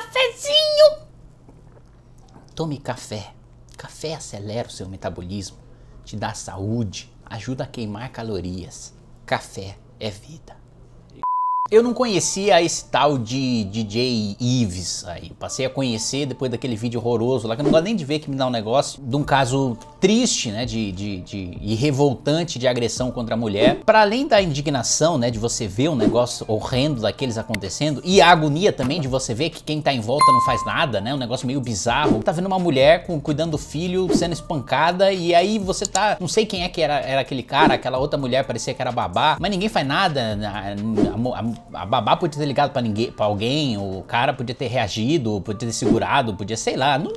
cafezinho. Tome café. Café acelera o seu metabolismo, te dá saúde, ajuda a queimar calorias. Café é vida. Eu não conhecia esse tal de DJ Ives aí. Passei a conhecer depois daquele vídeo horroroso lá, que eu não gosto nem de ver que me dá um negócio, de um caso triste, né, de, de, de e revoltante de agressão contra a mulher. Para além da indignação, né, de você ver um negócio horrendo daqueles acontecendo, e a agonia também de você ver que quem tá em volta não faz nada, né, um negócio meio bizarro. Tá vendo uma mulher com, cuidando do filho, sendo espancada, e aí você tá, não sei quem é que era, era aquele cara, aquela outra mulher parecia que era babá, mas ninguém faz nada, a, a, a a babá podia ter ligado para ninguém, para alguém, o cara podia ter reagido, podia ter segurado, podia sei lá. Não,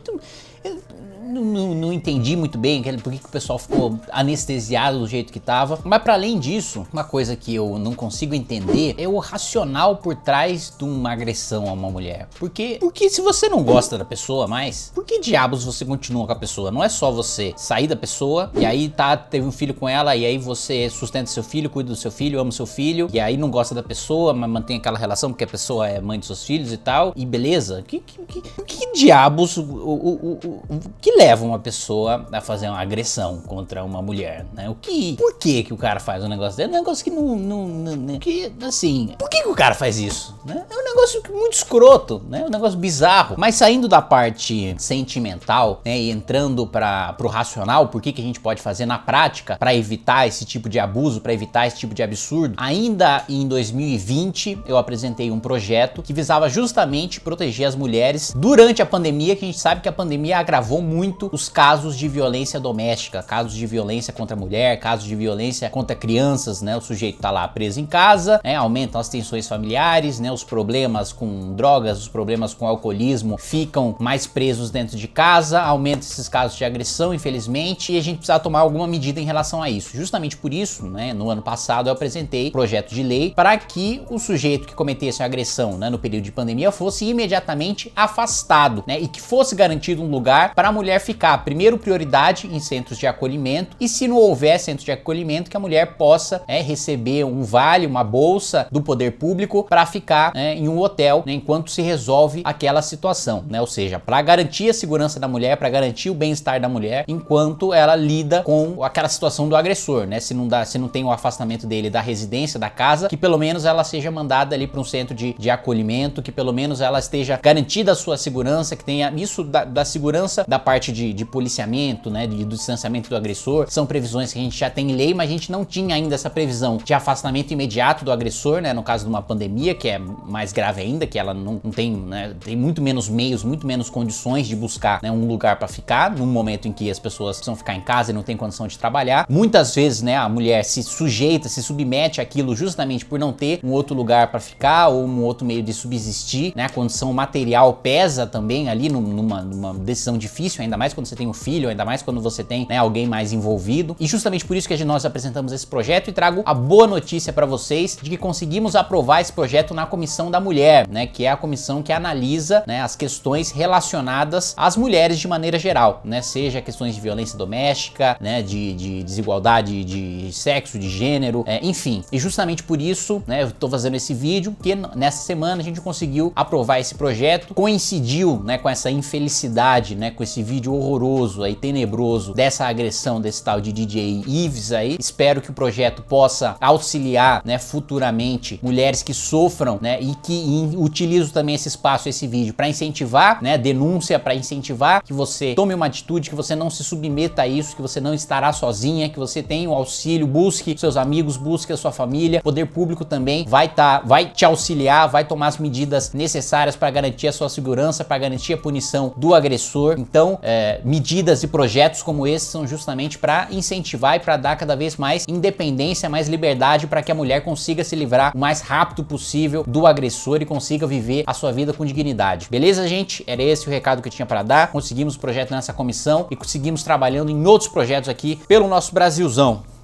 não, não entendi muito bem por que, que o pessoal ficou anestesiado do jeito que tava. Mas para além disso, uma coisa que eu não consigo entender é o racional por trás de uma agressão a uma mulher. Porque, porque se você não gosta da pessoa mais, por que diabos você continua com a pessoa? Não é só você sair da pessoa e aí tá, teve um filho com ela e aí você sustenta seu filho, cuida do seu filho, ama seu filho e aí não gosta da pessoa, mas mantém aquela relação porque a pessoa é mãe de seus filhos e tal. E beleza, que, que, que, que diabos, o, o, o, o que leva uma pessoa a fazer uma agressão contra uma mulher, né? O que, por que que o cara faz um negócio desse? É um negócio que não, não, não, né? que, assim, por que que o cara faz isso, né? É um negócio muito escroto, né? É um negócio bizarro. Mas saindo da parte sentimental, né, e entrando para pro racional, por que que a gente pode fazer na prática para evitar esse tipo de abuso, para evitar esse tipo de absurdo? Ainda em 2020, eu apresentei um projeto que visava justamente proteger as mulheres durante a pandemia, que a gente sabe que a pandemia agravou muito muito os casos de violência doméstica, casos de violência contra a mulher, casos de violência contra crianças, né? O sujeito tá lá preso em casa, né? Aumentam as tensões familiares, né? Os problemas com drogas, os problemas com alcoolismo ficam mais presos dentro de casa, aumenta esses casos de agressão, infelizmente, e a gente precisa tomar alguma medida em relação a isso. Justamente por isso, né? No ano passado eu apresentei projeto de lei para que o sujeito que cometesse uma agressão, né? No período de pandemia fosse imediatamente afastado, né? E que fosse garantido um lugar para a mulher ficar, primeiro, prioridade em centros de acolhimento e se não houver centro de acolhimento, que a mulher possa é receber um vale, uma bolsa do poder público para ficar né, em um hotel né, enquanto se resolve aquela situação, né? Ou seja, para garantir a segurança da mulher, para garantir o bem-estar da mulher, enquanto ela lida com aquela situação do agressor, né? Se não dá, se não tem o afastamento dele da residência, da casa, que pelo menos ela seja mandada ali para um centro de, de acolhimento, que pelo menos ela esteja garantida a sua segurança, que tenha isso da, da segurança da parte parte de, de policiamento, né, de, do distanciamento do agressor, são previsões que a gente já tem em lei, mas a gente não tinha ainda essa previsão de afastamento imediato do agressor, né, no caso de uma pandemia, que é mais grave ainda, que ela não, não tem, né, tem muito menos meios, muito menos condições de buscar né, um lugar para ficar, num momento em que as pessoas precisam ficar em casa e não tem condição de trabalhar. Muitas vezes, né, a mulher se sujeita, se submete àquilo justamente por não ter um outro lugar para ficar ou um outro meio de subsistir, né, a condição material pesa também ali numa, numa decisão difícil, ainda mais quando você tem um filho, ainda mais quando você tem né, alguém mais envolvido. E justamente por isso que nós apresentamos esse projeto e trago a boa notícia para vocês de que conseguimos aprovar esse projeto na Comissão da Mulher, né, que é a comissão que analisa né, as questões relacionadas às mulheres de maneira geral, né, seja questões de violência doméstica, né, de, de desigualdade de sexo, de gênero, é, enfim. E justamente por isso, né, eu estou fazendo esse vídeo, porque nessa semana a gente conseguiu aprovar esse projeto, coincidiu, né, com essa infelicidade, né, com esse vídeo vídeo horroroso aí, tenebroso, dessa agressão desse tal de DJ Ives aí. Espero que o projeto possa auxiliar, né, futuramente mulheres que sofram, né, e que utilizo também esse espaço, esse vídeo para incentivar, né, denúncia para incentivar que você tome uma atitude, que você não se submeta a isso, que você não estará sozinha, que você tenha o auxílio, busque seus amigos, busque a sua família. O poder público também vai estar, tá, vai te auxiliar, vai tomar as medidas necessárias para garantir a sua segurança, para garantir a punição do agressor. Então, é, é, medidas e projetos como esse são justamente para incentivar e para dar cada vez mais independência, mais liberdade para que a mulher consiga se livrar o mais rápido possível do agressor e consiga viver a sua vida com dignidade. Beleza, gente? Era esse o recado que eu tinha para dar. Conseguimos o projeto nessa comissão e conseguimos trabalhando em outros projetos aqui pelo nosso Brasilzão.